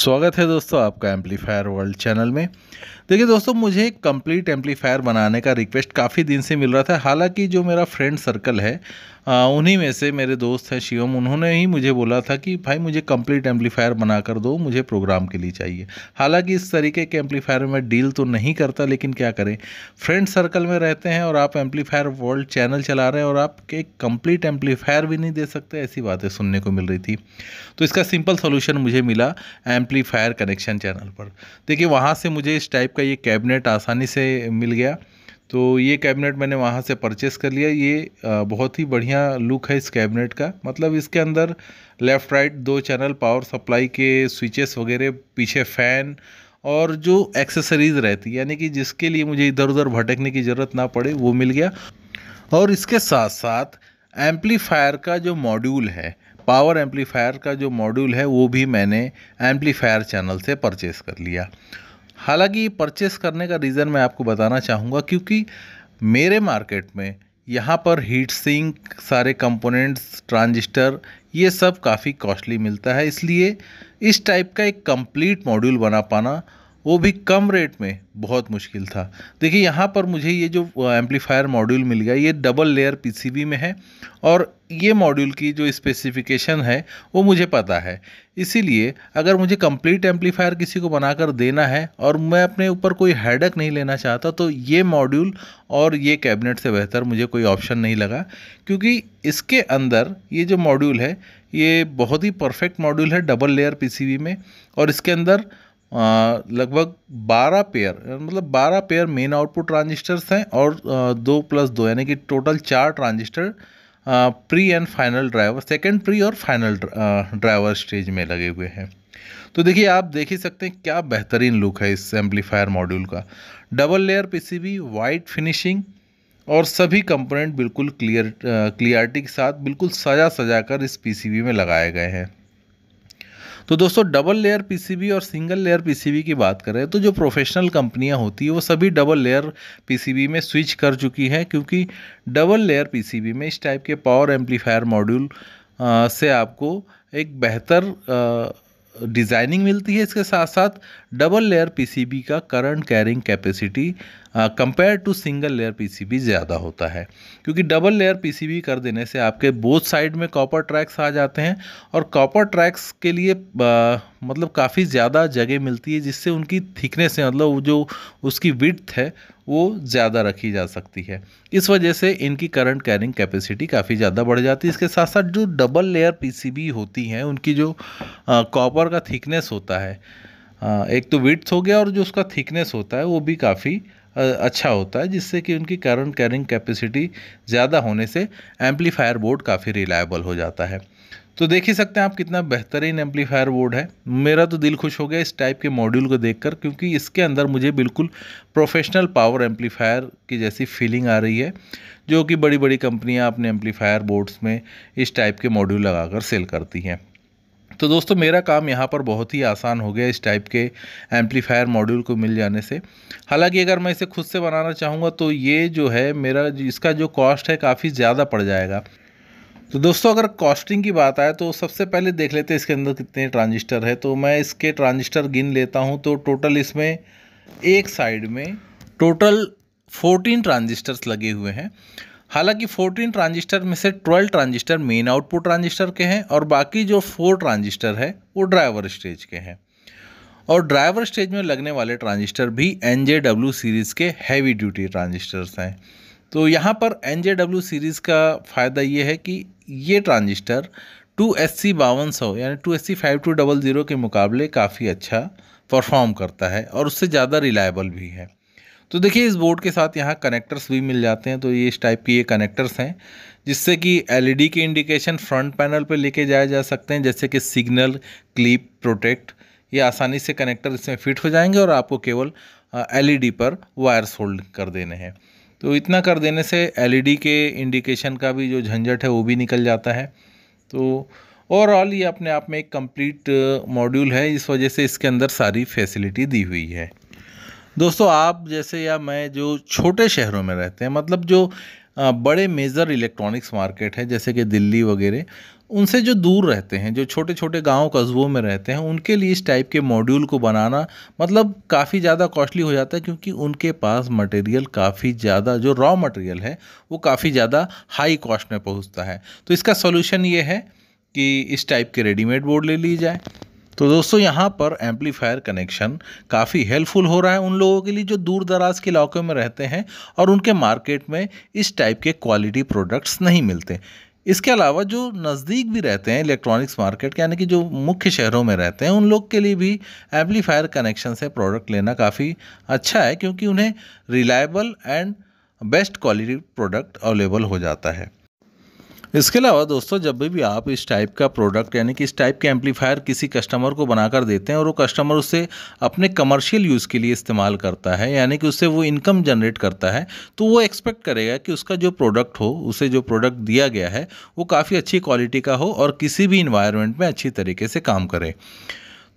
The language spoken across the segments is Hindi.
स्वागत है दोस्तों आपका एम्पलीफायर वर्ल्ड चैनल में देखिए दोस्तों मुझे कम्प्लीट एम्पलीफायर बनाने का रिक्वेस्ट काफ़ी दिन से मिल रहा था हालांकि जो मेरा फ्रेंड सर्कल है उन्हीं में से मेरे दोस्त हैं शिवम उन्होंने ही मुझे बोला था कि भाई मुझे कंप्लीट एम्पलीफायर बना कर दो मुझे प्रोग्राम के लिए चाहिए हालांकि इस तरीके के एम्पलीफायर में डील तो नहीं करता लेकिन क्या करें फ्रेंड सर्कल में रहते हैं और आप एम्पलीफायर वर्ल्ड चैनल चला रहे हैं और आप एक कम्प्लीट एम्पलीफायर भी नहीं दे सकते ऐसी बातें सुनने को मिल रही थी तो इसका सिंपल सोल्यूशन मुझे मिला एम्पलीफायर कनेक्शन चैनल पर देखिए वहाँ से मुझे इस टाइप का ये कैबिनेट आसानी से मिल गया तो ये कैबिनेट मैंने वहाँ से परचेस कर लिया ये बहुत ही बढ़िया लुक है इस कैबिनेट का मतलब इसके अंदर लेफ़्ट राइट दो चैनल पावर सप्लाई के स्विचेस वगैरह पीछे फ़ैन और जो एक्सेसरीज़ रहती यानी कि जिसके लिए मुझे इधर उधर भटकने की ज़रूरत ना पड़े वो मिल गया और इसके साथ साथ एम्पलीफायर का जो मॉड्यूल है पावर एम्पलीफायर का जो मॉड्यूल है वो भी मैंने एम्पलीफायर चैनल से परचेस कर लिया हालांकि ये परचेस करने का रीज़न मैं आपको बताना चाहूँगा क्योंकि मेरे मार्केट में यहाँ पर हीट सिंक सारे कंपोनेंट्स ट्रांजिस्टर ये सब काफ़ी कॉस्टली मिलता है इसलिए इस टाइप का एक कंप्लीट मॉड्यूल बना पाना वो भी कम रेट में बहुत मुश्किल था देखिए यहाँ पर मुझे ये जो एम्पलीफायर मॉड्यूल मिल गया ये डबल लेयर पीसीबी में है और ये मॉड्यूल की जो स्पेसिफिकेशन है वो मुझे पता है इसीलिए अगर मुझे कंप्लीट एम्पलीफायर किसी को बनाकर देना है और मैं अपने ऊपर कोई हेडक नहीं लेना चाहता तो ये मॉड्यूल और ये कैबिनेट से बेहतर मुझे कोई ऑप्शन नहीं लगा क्योंकि इसके अंदर ये जो मॉड्यूल है ये बहुत ही परफेक्ट मॉड्यूल है डबल लेयर पी में और इसके अंदर लगभग 12 पेयर मतलब 12 पेयर मेन आउटपुट ट्रांजिस्टर्स हैं और दो प्लस दो यानी कि टोटल चार transistor pre and final driver second pre और फाइनल ड्राइवर स्टेज में लगे हुए हैं तो देखिए आप देख ही सकते हैं क्या बेहतरीन लुक है इस एम्पलीफायर मॉड्यूल का double layer PCB white finishing और सभी कंपोनेंट बिल्कुल क्लियर क्लियरिटी के साथ बिल्कुल सजा सजा कर इस पीसीबी में लगाए गए हैं तो दोस्तों डबल लेयर पीसीबी और सिंगल लेयर पीसीबी की बात करें तो जो प्रोफेशनल कंपनियां होती है वो सभी डबल लेयर पीसीबी में स्विच कर चुकी हैं क्योंकि डबल लेयर पीसीबी में इस टाइप के पावर एम्पलीफायर मॉड्यूल से आपको एक बेहतर डिज़ाइनिंग मिलती है इसके साथ साथ डबल लेयर पीसीबी का current carrying capacity compare to single layer PCB ज़्यादा होता है क्योंकि डबल लेयर पीसीबी कर देने से आपके बोथ साइड में कॉपर ट्रैक्स आ जाते हैं और कॉपर ट्रैक्स के लिए आ, मतलब काफ़ी ज़्यादा जगह मिलती है जिससे उनकी थिकनेस है मतलब जो उसकी विड्थ है वो ज़्यादा रखी जा सकती है इस वजह से इनकी करंट कैरिंग कैपेसिटी काफ़ी ज़्यादा बढ़ जाती है इसके साथ साथ जो डबल लेयर पीसीबी होती हैं उनकी जो कॉपर का थिकनेस होता है आ, एक तो विड्थ हो गया और जो उसका थिकनेस होता है वो भी काफ़ी अच्छा होता है जिससे कि उनकी करंट कैरिंग कैपेसिटी ज़्यादा होने से एम्पलीफायर बोर्ड काफ़ी रिलायबल हो जाता है तो देख ही सकते हैं आप कितना बेहतरीन एम्पलीफायर बोर्ड है मेरा तो दिल खुश हो गया इस टाइप के मॉड्यूल को देखकर क्योंकि इसके अंदर मुझे बिल्कुल प्रोफेशनल पावर एम्पलीफायर की जैसी फीलिंग आ रही है जो कि बड़ी बड़ी कंपनियां अपने एम्पलीफायर बोर्ड्स में इस टाइप के मॉड्यूल लगाकर सेल करती हैं तो दोस्तों मेरा काम यहाँ पर बहुत ही आसान हो गया इस टाइप के एम्पलीफायर मॉड्यूल को मिल जाने से हालांकि अगर मैं इसे खुद से बनाना चाहूँगा तो ये जो है मेरा इसका जो कॉस्ट है काफ़ी ज़्यादा पड़ जाएगा तो दोस्तों अगर कॉस्टिंग की बात आए तो सबसे पहले देख लेते हैं इसके अंदर कितने ट्रांजिस्टर है तो मैं इसके ट्रांजिस्टर गिन लेता हूँ तो टोटल इसमें एक साइड में टोटल 14 ट्रांजिस्टर्स लगे हुए हैं हालांकि 14 ट्रांजिस्टर में से 12 ट्रांजिस्टर मेन आउटपुट ट्रांजिस्टर के हैं और बाकी जो फोर ट्रांजिस्टर है वो ड्राइवर स्टेज के हैं और ड्राइवर स्टेज में लगने वाले ट्रांजिस्टर भी एन सीरीज़ के हैवी ड्यूटी ट्रांजिस्टर्स हैं तो यहाँ पर एन सीरीज़ का फ़ायदा ये है कि ये ट्रांजिस्टर टू एस सी बावन सौ यानी two S C five two double zero के मुकाबले काफ़ी अच्छा परफॉर्म करता है और उससे ज़्यादा रिलायबल भी है तो देखिए इस बोर्ड के साथ यहाँ कनेक्टर्स भी मिल जाते हैं तो ये इस टाइप के ये कनेक्टर्स हैं जिससे कि एलईडी e के इंडिकेशन फ्रंट पैनल पर लेके जाए जा सकते हैं जैसे कि सिग्नल क्लिप प्रोटेक्ट ये आसानी से कनेक्टर इसमें फिट हो जाएंगे और आपको केवल एलईडी e पर वायर्स होल्ड कर देने हैं तो इतना कर देने से एलईडी e के इंडिकेशन का भी जो झंझट है वो भी निकल जाता है तो ओवरऑल ये अपने आप में एक कंप्लीट मॉड्यूल है इस वजह से इसके अंदर सारी फैसिलिटी दी हुई है दोस्तों आप जैसे या मैं जो छोटे शहरों में रहते हैं मतलब जो बड़े मेजर इलेक्ट्रॉनिक्स मार्केट है जैसे कि दिल्ली वगैरह उनसे जो दूर रहते हैं जो छोटे छोटे गांव कस्बों में रहते हैं उनके लिए इस टाइप के मॉड्यूल को बनाना मतलब काफ़ी ज़्यादा कॉस्टली हो जाता है क्योंकि उनके पास मटेरियल काफ़ी ज़्यादा जो रॉ मटेरियल है वो काफ़ी ज़्यादा हाई कॉस्ट में पहुँचता है तो इसका सोल्यूशन ये है कि इस टाइप के रेडीमेड बोर्ड ले ली जाए तो दोस्तों यहाँ पर एम्पलीफायर कनेक्शन काफ़ी हेल्पफुल हो रहा है उन लोगों के लिए जो दूर दराज के इलाकों में रहते हैं और उनके मार्केट में इस टाइप के क्वालिटी प्रोडक्ट्स नहीं मिलते इसके अलावा जो नज़दीक भी रहते हैं इलेक्ट्रॉनिक्स मार्केट यानी कि जो मुख्य शहरों में रहते हैं उन लोग के लिए भी एम्पलीफायर कनेक्शन से प्रोडक्ट लेना काफ़ी अच्छा है क्योंकि उन्हें reliable and best quality product available हो जाता है इसके अलावा दोस्तों जब भी आप इस टाइप का प्रोडक्ट यानी कि इस टाइप के एम्पलीफायर किसी कस्टमर को बनाकर देते हैं और वो कस्टमर उसे अपने कमर्शियल यूज़ के लिए इस्तेमाल करता है यानी कि उससे वो इनकम जनरेट करता है तो वो एक्सपेक्ट करेगा कि उसका जो प्रोडक्ट हो उसे जो प्रोडक्ट दिया गया है वो काफ़ी अच्छी क्वालिटी का हो और किसी भी इन्वायरमेंट में अच्छी तरीके से काम करे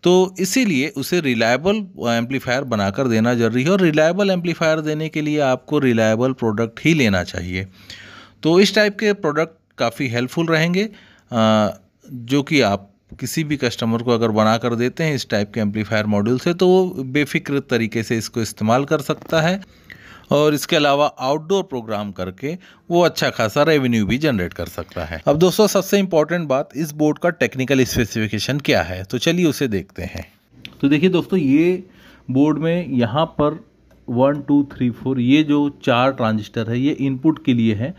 तो इसीलिए उसे रिलायबल एम्पलीफायर बनाकर देना ज़रूरी है और रिलायबल एम्पलीफायर देने के लिए आपको रिलायबल प्रोडक्ट ही लेना चाहिए तो इस टाइप के प्रोडक्ट काफ़ी हेल्पफुल रहेंगे जो कि आप किसी भी कस्टमर को अगर बना कर देते हैं इस टाइप के एम्पलीफायर मॉड्यूल से तो वो बेफिक्र तरीके से इसको इस्तेमाल कर सकता है और इसके अलावा आउटडोर प्रोग्राम करके वो अच्छा खासा रेवेन्यू भी जनरेट कर सकता है अब दोस्तों सबसे इम्पॉर्टेंट बात इस बोर्ड का टेक्निकल स्पेसिफिकेशन क्या है तो चलिए उसे देखते हैं तो देखिए दोस्तों ये बोर्ड में यहाँ पर वन टू थ्री फोर ये जो चार ट्रांजिस्टर है ये इनपुट के लिए है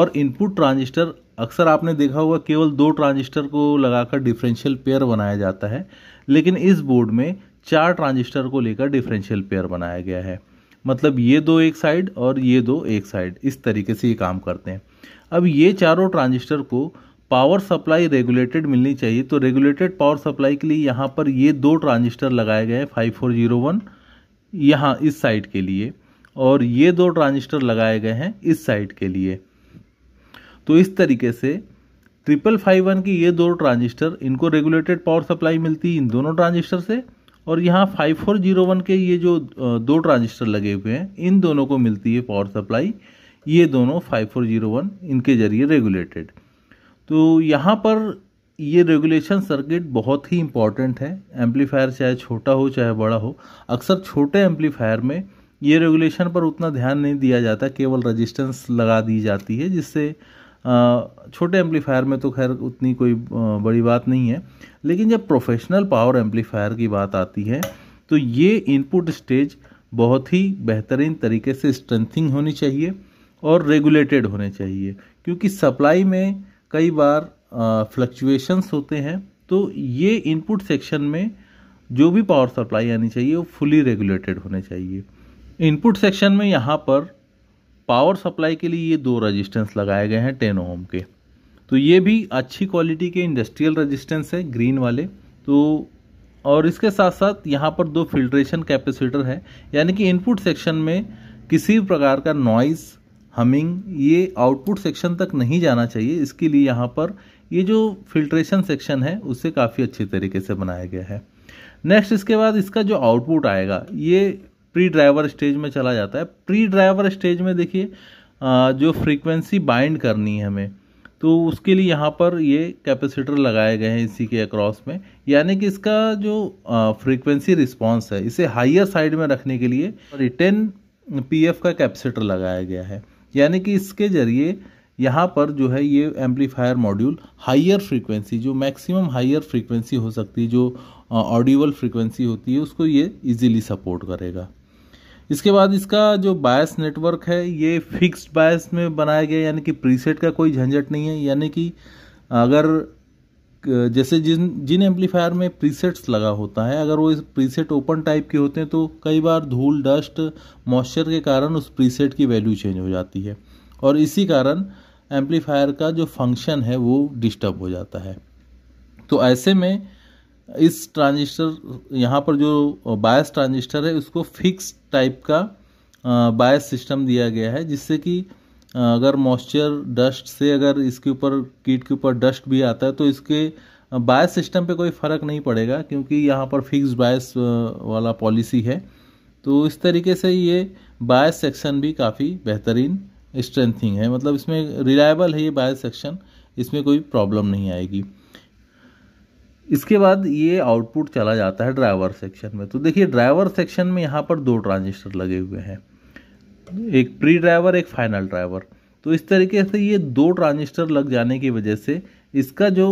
और इनपुट ट्रांजिस्टर अक्सर आपने देखा होगा केवल दो ट्रांजिस्टर को लगाकर डिफरेंशियल पेयर बनाया जाता है लेकिन इस बोर्ड में चार ट्रांजिस्टर को लेकर डिफरेंशियल पेयर बनाया गया है मतलब ये दो एक साइड और ये दो एक साइड इस तरीके से ये काम करते हैं अब ये चारों ट्रांजिस्टर को पावर सप्लाई रेगुलेटेड मिलनी चाहिए तो रेगुलेटेड पावर सप्लाई के लिए यहाँ पर ये दो ट्रांजिस्टर लगाए गए हैं फाइव फोर जीरो वन यहाँ इस साइड के लिए और ये दो ट्रांजिस्टर लगाए गए हैं इस साइड के लिए तो इस तरीके से ट्रिपल फाइव वन की ये दो ट्रांजिस्टर इनको रेगुलेटेड पावर सप्लाई मिलती है इन दोनों ट्रांजिस्टर से और यहाँ फाइव फोर जीरो वन के ये जो दो ट्रांजिस्टर लगे हुए हैं इन दोनों को मिलती है पावर सप्लाई ये दोनों फाइव फोर जीरो वन इनके जरिए रेगुलेटेड तो यहाँ पर ये रेगुलेशन सर्किट बहुत ही इम्पॉर्टेंट है एम्पलीफायर चाहे छोटा हो चाहे बड़ा हो अक्सर छोटे एम्पलीफायर में ये रेगुलेशन पर उतना ध्यान नहीं दिया जाता केवल रजिस्टेंस लगा दी जाती है जिससे छोटे एम्पलीफायर में तो खैर उतनी कोई बड़ी बात नहीं है लेकिन जब प्रोफेशनल पावर एम्पलीफायर की बात आती है तो ये इनपुट स्टेज बहुत ही बेहतरीन तरीके से स्ट्रेंथिंग होनी चाहिए और रेगुलेटेड होने चाहिए क्योंकि सप्लाई में कई बार फ्लक्चुएशंस होते हैं तो ये इनपुट सेक्शन में जो भी पावर सप्लाई आनी चाहिए वो फुली रेगुलेटेड होने चाहिए इनपुट सेक्शन में यहाँ पर पावर सप्लाई के लिए ये दो रजिस्टेंस लगाए गए हैं टेन ओम के तो ये भी अच्छी क्वालिटी के इंडस्ट्रियल रजिस्टेंस है ग्रीन वाले तो और इसके साथ साथ यहाँ पर दो फिल्ट्रेशन कैपेसिटर है यानी कि इनपुट सेक्शन में किसी प्रकार का नॉइज़ हमिंग ये आउटपुट सेक्शन तक नहीं जाना चाहिए इसके लिए यहाँ पर ये जो फिल्ट्रेशन सेक्शन है उसे काफ़ी अच्छे तरीके से बनाया गया है नेक्स्ट इसके बाद इसका जो आउटपुट आएगा ये प्री ड्राइवर स्टेज में चला जाता है प्री ड्राइवर स्टेज में देखिए जो फ्रीक्वेंसी बाइंड करनी है हमें तो उसके लिए यहाँ पर ये कैपेसिटर लगाए गए हैं इसी के अक्रॉस में यानी कि इसका जो फ्रीक्वेंसी रिस्पांस है इसे हाइयर साइड में रखने के लिए टेन पी का कैपेसिटर लगाया गया है यानी कि इसके ज़रिए यहाँ पर जो है ये एम्पलीफायर मॉड्यूल हाइयर फ्रीक्वेंसी जो मैक्सिमम हाइयर फ्रीक्वेंसी हो सकती है जो ऑडिबल फ्रीक्वेंसी होती है उसको ये इजीली सपोर्ट करेगा इसके बाद इसका जो बायस नेटवर्क है ये फिक्स्ड बायस में बनाया गया यानी कि प्रीसेट का कोई झंझट नहीं है यानी कि अगर जैसे जिन जिन एम्पलीफायर में प्रीसेट्स लगा होता है अगर वो इस प्रीसेट ओपन टाइप के होते हैं तो कई बार धूल डस्ट मॉइस्चर के कारण उस प्रीसेट की वैल्यू चेंज हो जाती है और इसी कारण एम्पलीफायर का जो फंक्शन है वो डिस्टर्ब हो जाता है तो ऐसे में इस ट्रांजिस्टर यहाँ पर जो बायस ट्रांजिस्टर है उसको फिक्स टाइप का बायस सिस्टम दिया गया है जिससे कि अगर मॉइस्चर डस्ट से अगर इसके ऊपर कीट के ऊपर डस्ट भी आता है तो इसके बायस सिस्टम पे कोई फ़र्क नहीं पड़ेगा क्योंकि यहाँ पर फिक्स बायस वाला पॉलिसी है तो इस तरीके से ये बायस सेक्शन भी काफ़ी बेहतरीन स्ट्रेंथिंग है मतलब इसमें रिलायबल है ये बायस सेक्शन इसमें कोई प्रॉब्लम नहीं आएगी इसके बाद ये आउटपुट चला जाता है ड्राइवर सेक्शन में तो देखिए ड्राइवर सेक्शन में यहाँ पर दो ट्रांजिस्टर लगे हुए हैं एक प्री ड्राइवर एक फाइनल ड्राइवर तो इस तरीके से ये दो ट्रांजिस्टर लग जाने की वजह से इसका जो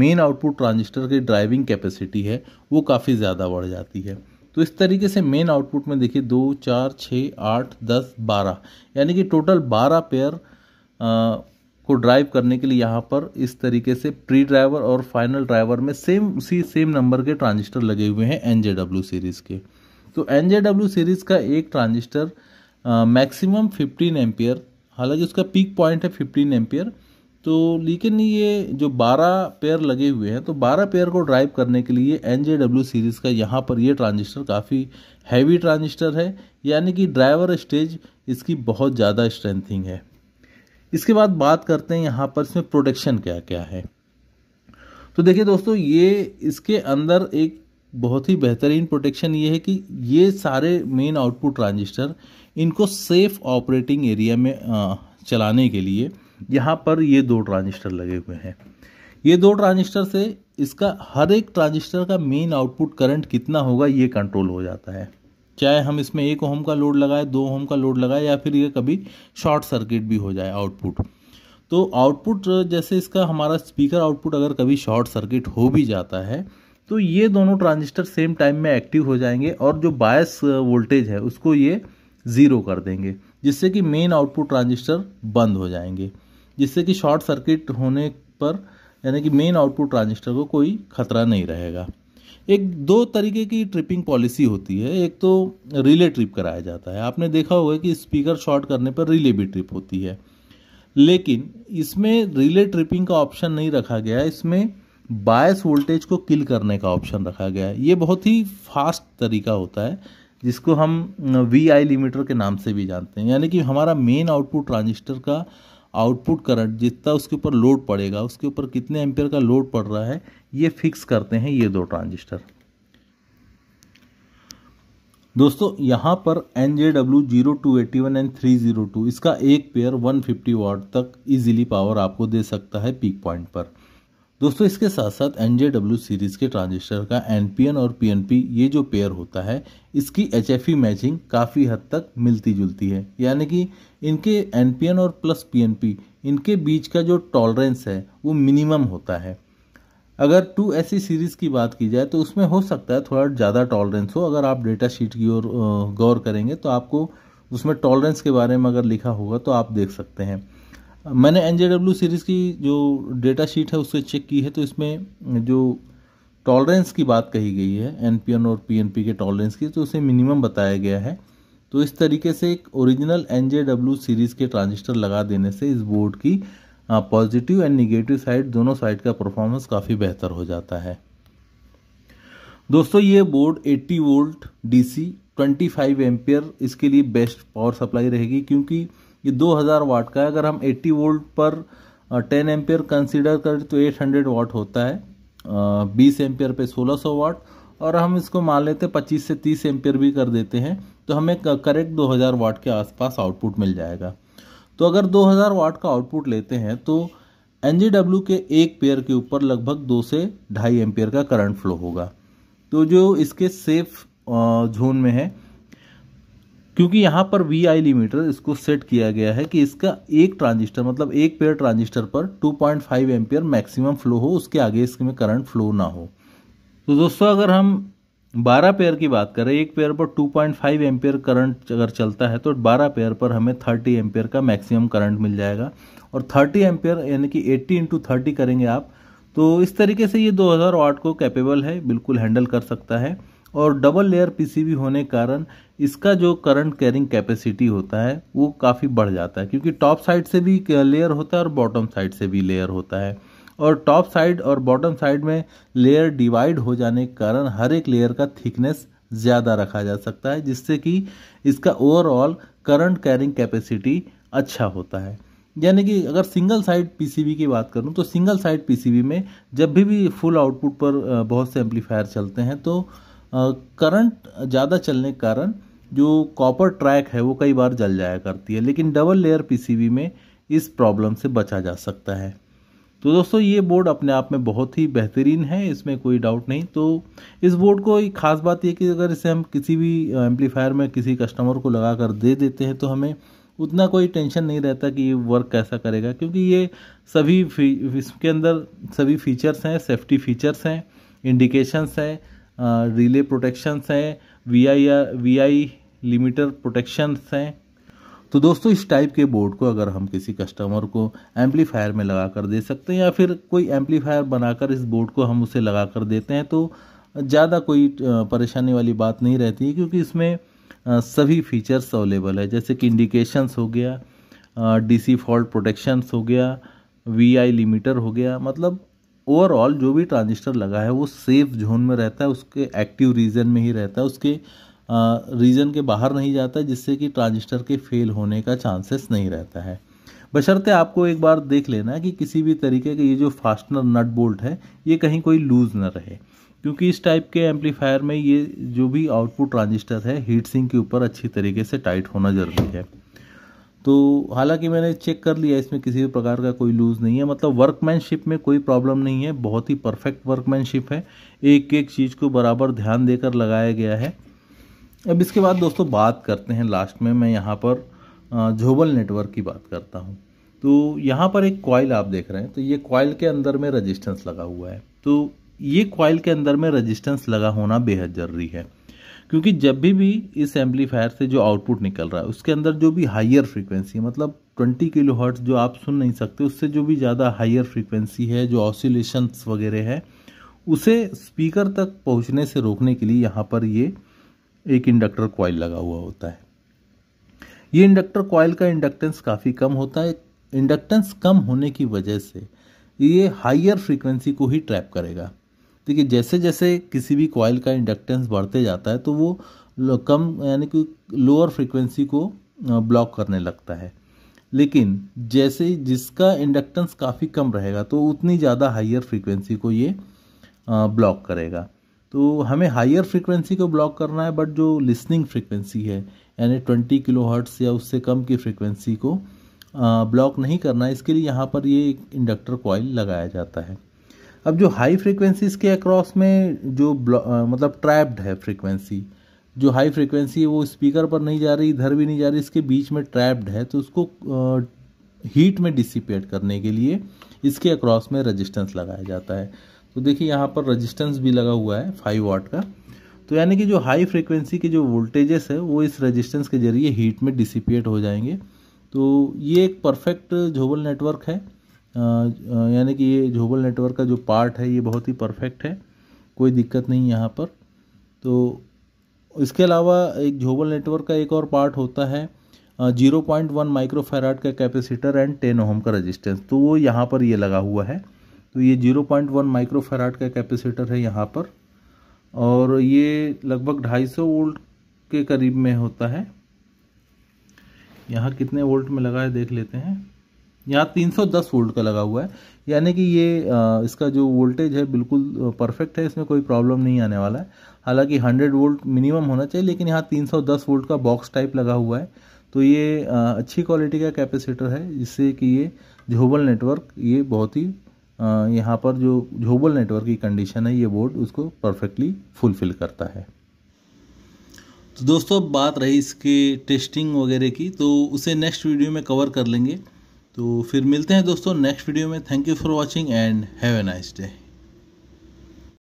मेन आउटपुट ट्रांजिस्टर की ड्राइविंग कैपेसिटी है वो काफ़ी ज़्यादा बढ़ जाती है तो इस तरीके से मेन आउटपुट में देखिए दो चार छः आठ दस बारह यानी कि टोटल बारह पेयर को ड्राइव करने के लिए यहाँ पर इस तरीके से प्री ड्राइवर और फाइनल ड्राइवर में सेम उसी सेम नंबर के ट्रांजिस्टर लगे हुए हैं एन सीरीज़ के तो एन सीरीज़ का एक ट्रांजिस्टर मैक्सिमम फिफ्टीन एम्पियर हालांकि उसका पीक पॉइंट है फिफ्टीन एम्पियर तो लेकिन ये जो 12 पेयर लगे हुए हैं तो 12 पेयर को ड्राइव करने के लिए एन सीरीज़ का यहाँ पर ये ट्रांजिस्टर काफ़ी हैवी ट्रांजिस्टर है यानी कि ड्राइवर स्टेज इसकी बहुत ज़्यादा स्ट्रेंथिंग है इसके बाद बात करते हैं यहाँ पर इसमें प्रोडक्शन क्या क्या है तो देखिए दोस्तों ये इसके अंदर एक बहुत ही बेहतरीन प्रोटेक्शन ये है कि ये सारे मेन आउटपुट ट्रांजिस्टर इनको सेफ ऑपरेटिंग एरिया में चलाने के लिए यहाँ पर ये दो ट्रांजिस्टर लगे हुए हैं ये दो ट्रांजिस्टर से इसका हर एक ट्रांजिस्टर का मेन आउटपुट करंट कितना होगा ये कंट्रोल हो जाता है चाहे हम इसमें एक ओम का लोड लगाए दो ओम का लोड लगाए या फिर ये कभी शॉर्ट सर्किट भी हो जाए आउटपुट तो आउटपुट जैसे इसका हमारा स्पीकर आउटपुट अगर कभी शॉर्ट सर्किट हो भी जाता है तो ये दोनों ट्रांजिस्टर सेम टाइम में एक्टिव हो जाएंगे और जो बायस वोल्टेज है उसको ये ज़ीरो कर देंगे जिससे कि मेन आउटपुट ट्रांजिस्टर बंद हो जाएंगे जिससे कि शॉर्ट सर्किट होने पर यानी कि मेन आउटपुट ट्रांजिस्टर को कोई खतरा नहीं रहेगा एक दो तरीके की ट्रिपिंग पॉलिसी होती है एक तो रिले ट्रिप कराया जाता है आपने देखा होगा कि स्पीकर शॉर्ट करने पर रिले भी ट्रिप होती है लेकिन इसमें रिले ट्रिपिंग का ऑप्शन नहीं रखा गया है इसमें बायस वोल्टेज को किल करने का ऑप्शन रखा गया है ये बहुत ही फास्ट तरीका होता है जिसको हम वी आई लिमिटर के नाम से भी जानते हैं यानी कि हमारा मेन आउटपुट ट्रांजिस्टर का आउटपुट करंट जितना उसके ऊपर लोड पड़ेगा उसके ऊपर कितने एम्पेयर का लोड पड़ रहा है ये फिक्स करते हैं ये दो ट्रांजिस्टर दोस्तों यहाँ पर N J W zero two eighty one and three zero two इसका एक पेयर वन फिफ्टी वाट तक इजीली पावर आपको दे सकता है पीक पॉइंट पर दोस्तों इसके साथ साथ एन सीरीज़ के ट्रांजिस्टर का एन और पी ये जो पेयर होता है इसकी एच मैचिंग काफ़ी हद तक मिलती जुलती है यानी कि इनके एन और प्लस पी इनके बीच का जो टॉलरेंस है वो मिनिमम होता है अगर टू ऐसी सीरीज़ की बात की जाए तो उसमें हो सकता है थोड़ा ज़्यादा टॉलरेंस हो अगर आप डेटा शीट की ओर गौर करेंगे तो आपको उसमें टॉलरेंस के बारे में अगर लिखा होगा तो आप देख सकते हैं मैंने एन जे डब्ल्यू सीरीज़ की जो डेटा शीट है उससे चेक की है तो इसमें जो टॉलरेंस की बात कही गई है एन पी एन और पी एन पी के टॉलरेंस की तो उसे मिनिमम बताया गया है तो इस तरीके से एक original N J W series के ट्रांजिस्टर लगा देने से इस बोर्ड की पॉजिटिव एंड निगेटिव साइड दोनों साइड का परफॉर्मेंस काफ़ी बेहतर हो जाता है दोस्तों ये बोर्ड 80 वोल्ट डीसी 25 एम्पियर इसके लिए बेस्ट पावर सप्लाई रहेगी क्योंकि ये 2000 वाट का है अगर हम 80 वोल्ट पर 10 एम्पियर कंसीडर करें तो 800 वाट होता है बीस एम्पियर पे 1600 वाट और हम इसको मान लेते हैं पच्चीस से तीस एम्पियर भी कर देते हैं तो हमें करेक्ट 2000 वाट के आसपास आउटपुट मिल जाएगा तो अगर 2000 वाट का आउटपुट लेते हैं तो एन के एक पेयर के ऊपर लगभग दो से ढाई एम्पियर का करंट फ्लो होगा तो जो इसके सेफ जोन में है क्योंकि यहाँ पर वी आई लिमीटर इसको सेट किया गया है कि इसका एक ट्रांजिस्टर मतलब एक पेयर ट्रांजिस्टर पर 2.5 पॉइंट मैक्सिमम फ्लो हो उसके आगे इसमें करंट फ्लो ना हो तो दोस्तों अगर हम 12 पेयर की बात करें एक पेयर पर 2.5 पॉइंट करंट अगर चलता है तो 12 पेयर पर हमें 30 एम्पेयर का मैक्सिमम करंट मिल जाएगा और 30 एम्पेयर यानी कि 80 इंटू थर्टी करेंगे आप तो इस तरीके से ये 2000 वाट को कैपेबल है बिल्कुल हैंडल कर सकता है और डबल लेयर पीसीबी होने कारण इसका जो करंट कैरिंग कैपेसिटी होता है वो काफ़ी बढ़ जाता है क्योंकि टॉप साइड से भी लेयर होता है और बॉटम साइड से भी लेयर होता है और टॉप साइड और बॉटम साइड में लेयर डिवाइड हो जाने के कारण हर एक लेयर का थिकनेस ज़्यादा रखा जा सकता है जिससे कि इसका ओवरऑल करंट कैरिंग कैपेसिटी अच्छा होता है यानी कि अगर सिंगल साइड पीसीबी की बात करूं तो सिंगल साइड पीसीबी में जब भी भी फुल आउटपुट पर बहुत से एम्पलीफायर चलते हैं तो करंट ज़्यादा चलने के कारण जो कॉपर ट्रैक है वो कई बार जल जाया करती है लेकिन डबल लेयर पीसीबी में इस प्रॉब्लम से बचा जा सकता है तो दोस्तों ये बोर्ड अपने आप में बहुत ही बेहतरीन है इसमें कोई डाउट नहीं तो इस बोर्ड को एक ख़ास बात यह कि अगर इसे हम किसी भी एम्पलीफायर में किसी कस्टमर को लगा कर दे देते हैं तो हमें उतना कोई टेंशन नहीं रहता कि ये वर्क कैसा करेगा क्योंकि ये सभी इसके अंदर सभी फीचर्स हैं सेफ्टी फीचर्स हैं इंडिकेशंस हैं रिले प्रोटेक्शंस हैं V I V I limiter protections हैं तो दोस्तों इस टाइप के बोर्ड को अगर हम किसी कस्टमर को एम्पलीफायर में लगा कर दे सकते हैं या फिर कोई एम्पलीफायर बनाकर इस बोर्ड को हम उसे लगा कर देते हैं तो ज़्यादा कोई परेशानी वाली बात नहीं रहती है क्योंकि इसमें सभी फीचर्स अवेलेबल है जैसे कि इंडिकेशंस हो गया डीसी फॉल्ट प्रोटेक्शंस हो गया वी आई लिमिटर हो गया मतलब ओवरऑल जो भी ट्रांजिस्टर लगा है वो सेफ जोन में रहता है उसके एक्टिव रीजन में ही रहता है उसके रीजन के बाहर नहीं जाता जिससे कि ट्रांजिस्टर के फेल होने का चांसेस नहीं रहता है बशर्ते आपको एक बार देख लेना कि किसी भी तरीके के ये जो फास्टनर नट बोल्ट है ये कहीं कोई लूज़ ना रहे क्योंकि इस टाइप के एम्पलीफायर में ये जो भी आउटपुट ट्रांजिस्टर है हीट सिंक के ऊपर अच्छी तरीके से टाइट होना ज़रूरी है तो हालांकि मैंने चेक कर लिया इसमें किसी भी प्रकार का कोई लूज़ नहीं है मतलब वर्कमैनशिप में कोई प्रॉब्लम नहीं है बहुत ही परफेक्ट वर्कमैनशिप है एक एक चीज़ को बराबर ध्यान देकर लगाया गया है अब इसके बाद दोस्तों बात करते हैं लास्ट में मैं यहाँ पर झोबल नेटवर्क की बात करता हूँ तो यहाँ पर एक क्वाइल आप देख रहे हैं तो ये क्वाइल के अंदर में रजिस्टेंस लगा हुआ है तो ये क्वाइल के अंदर में रजिस्टेंस लगा होना बेहद ज़रूरी है क्योंकि जब भी भी इस एम्पलीफायर से जो आउटपुट निकल रहा है उसके अंदर जो भी हाइयर फ्रीक्वेंसी है मतलब 20 किलो हर्ट्स जो आप सुन नहीं सकते उससे जो भी ज़्यादा हाइयर फ्रीक्वेंसी है जो ऑसिलेशंस वगैरह है उसे स्पीकर तक पहुंचने से रोकने के लिए यहाँ पर ये एक इंडक्टर कॉयल लगा हुआ होता है ये इंडक्टर कॉयल का इंडक्टेंस काफ़ी कम होता है इंडक्टेंस कम होने की वजह से ये हाइयर फ्रीक्वेंसी को ही ट्रैप करेगा देखिए जैसे जैसे किसी भी कॉयल का इंडक्टेंस बढ़ते जाता है तो वो कम यानी कि लोअर फ्रिक्वेंसी को ब्लॉक करने लगता है लेकिन जैसे जिसका इंडक्टेंस काफ़ी कम रहेगा तो उतनी ज़्यादा हायर फ्रिक्वेंसी को ये ब्लॉक करेगा तो हमें हायर फ्रिक्वेंसी को ब्लॉक करना है बट जो लिसनिंग फ्रिक्वेंसी है यानी ट्वेंटी किलो हर्ट्स या उससे कम की फ्रिक्वेंसी को ब्लॉक नहीं करना है इसके लिए यहाँ पर ये एक इंडक्टर कॉयल लगाया जाता है अब जो हाई फ्रिक्वेंसीज़ के अक्रॉस में जो आ, मतलब ट्रैप्ड है फ्रिक्वेंसी जो हाई फ्रिक्वेंसी है वो स्पीकर पर नहीं जा रही इधर भी नहीं जा रही इसके बीच में ट्रैप्ड है तो उसको आ, हीट में डिसिपेट करने के लिए इसके अक्रॉस में रजिस्टेंस लगाया जाता है तो देखिए यहाँ पर रजिस्टेंस भी लगा हुआ है फाइव वाट का तो यानी कि जो हाई फ्रिक्वेंसी के जो वोल्टेजेस है वो इस रजिस्टेंस के जरिए हीट में डिसिपेट हो जाएंगे तो ये एक परफेक्ट झोबल नेटवर्क है यानी कि ये झोबल नेटवर्क का जो पार्ट है ये बहुत ही परफेक्ट है कोई दिक्कत नहीं यहाँ पर तो इसके अलावा एक झोबल नेटवर्क का एक और पार्ट होता है जीरो पॉइंट वन माइक्रोफेराड का कैपेसिटर एंड टेन ओम का रेजिस्टेंस तो वो यहाँ पर ये लगा हुआ है तो ये जीरो पॉइंट वन माइक्रोफेराड का कैपेसिटर है यहाँ पर और ये लगभग ढाई सौ वोल्ट के करीब में होता है यहाँ कितने वोल्ट में लगा है देख लेते हैं यहाँ 310 वोल्ट का लगा हुआ है यानी कि ये इसका जो वोल्टेज है बिल्कुल परफेक्ट है इसमें कोई प्रॉब्लम नहीं आने वाला है हालांकि 100 वोल्ट मिनिमम होना चाहिए लेकिन यहाँ 310 वोल्ट का बॉक्स टाइप लगा हुआ है तो ये अच्छी क्वालिटी का कैपेसिटर है जिससे कि ये झोबल नेटवर्क ये बहुत ही यहाँ पर जो झोबल नेटवर्क की कंडीशन है ये बोर्ड उसको परफेक्टली फुलफिल करता है तो दोस्तों बात रही इसके टेस्टिंग वगैरह की तो उसे नेक्स्ट वीडियो में कवर कर लेंगे तो फिर मिलते हैं दोस्तों नेक्स्ट वीडियो में thank you for watching and have a nice day